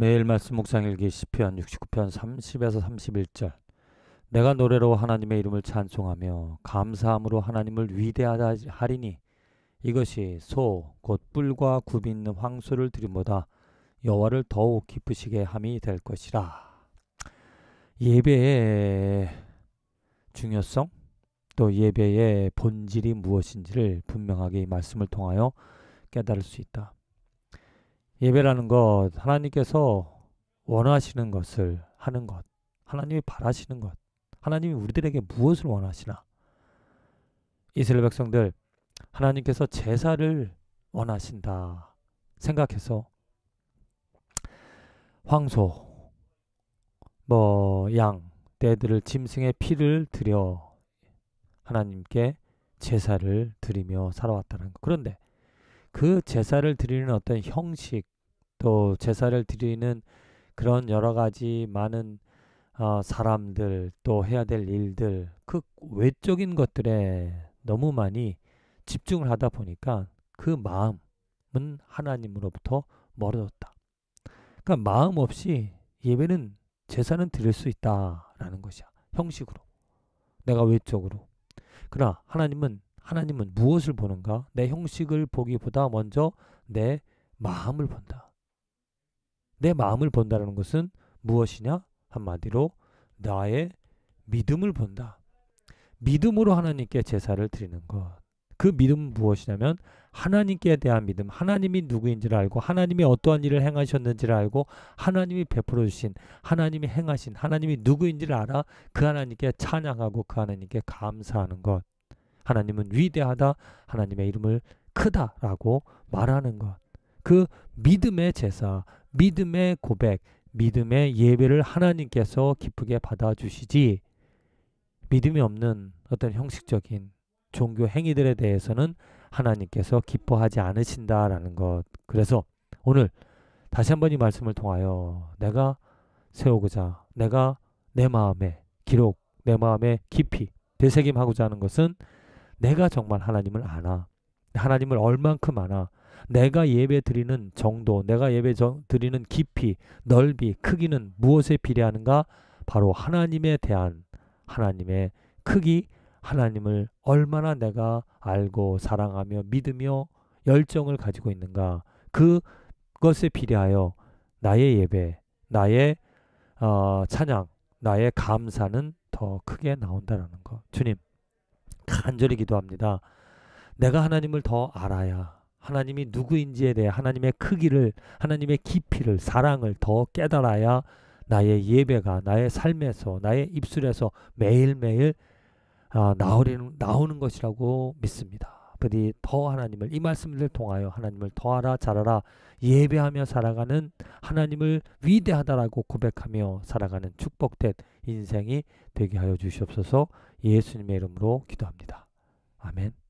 매일 말씀 묵상 일기 시편 69편 30에서 31절 내가 노래로 하나님의 이름을 찬송하며 감사함으로 하나님을 위대하다 하리니 이것이 소곧 뿔과 굽이 있는 황소를 드림보다 여호와를 더욱 기쁘시게 함이 될 것이라. 예배의 중요성 또 예배의 본질이 무엇인지를 분명하게 이 말씀을 통하여 깨달을 수 있다. 예배라는 것, 하나님께서 원하시는 것을 하는 것, 하나님이 바라시는 것, 하나님이 우리들에게 무엇을 원하시나. 이스라엘 백성들, 하나님께서 제사를 원하신다 생각해서 황소, 뭐, 양, 떼들을 짐승의 피를 들여 하나님께 제사를 드리며 살아왔다는 것. 그런데 그 제사를 드리는 어떤 형식 또 제사를 드리는 그런 여러 가지 많은 어, 사람들 또 해야 될 일들 그 외적인 것들에 너무 많이 집중을 하다 보니까 그 마음은 하나님으로부터 멀어졌다. 그러니까 마음 없이 예배는 제사는 드릴 수 있다라는 것이야. 형식으로 내가 외적으로 그러나 하나님은 하나님은 무엇을 보는가? 내 형식을 보기보다 먼저 내 마음을 본다. 내 마음을 본다라는 것은 무엇이냐? 한마디로 나의 믿음을 본다. 믿음으로 하나님께 제사를 드리는 것. 그 믿음은 무엇이냐면 하나님께 대한 믿음, 하나님이 누구인지를 알고 하나님이 어떠한 일을 행하셨는지를 알고 하나님이 베풀어 주신 하나님이 행하신 하나님이 누구인지를 알아 그 하나님께 찬양하고 그 하나님께 감사하는 것. 하나님은 위대하다. 하나님의 이름을 크다라고 말하는 것. 그 믿음의 제사, 믿음의 고백, 믿음의 예배를 하나님께서 기쁘게 받아주시지 믿음이 없는 어떤 형식적인 종교 행위들에 대해서는 하나님께서 기뻐하지 않으신다라는 것. 그래서 오늘 다시 한번 이 말씀을 통하여 내가 세우고자 내가 내 마음에 기록, 내 마음에 깊이 되새김하고자 하는 것은 내가 정말 하나님을 아나. 하나님을 얼만큼 아나. 내가 예배 드리는 정도, 내가 예배 드리는 깊이, 넓이, 크기는 무엇에 비례하는가? 바로 하나님에 대한 하나님의 크기, 하나님을 얼마나 내가 알고 사랑하며 믿으며 열정을 가지고 있는가. 그것에 비례하여 나의 예배, 나의 어, 찬양, 나의 감사는 더 크게 나온다라는 것. 주님, 간절히 기도합니다. 내가 하나님을 더 알아야 하나님이 누구인지에 대해 하나님의 크기를 하나님의 깊이를 사랑을 더 깨달아야 나의 예배가 나의 삶에서 나의 입술에서 매일매일 아, 나오는, 나오는 것이라고 믿습니다. 그들이 더 하나님을 이 말씀을 통하여 하나님을 더하라 잘하라 예배하며 살아가는 하나님을 위대하다라고 고백하며 살아가는 축복된 인생이 되게 하여 주시옵소서 예수님의 이름으로 기도합니다. 아멘.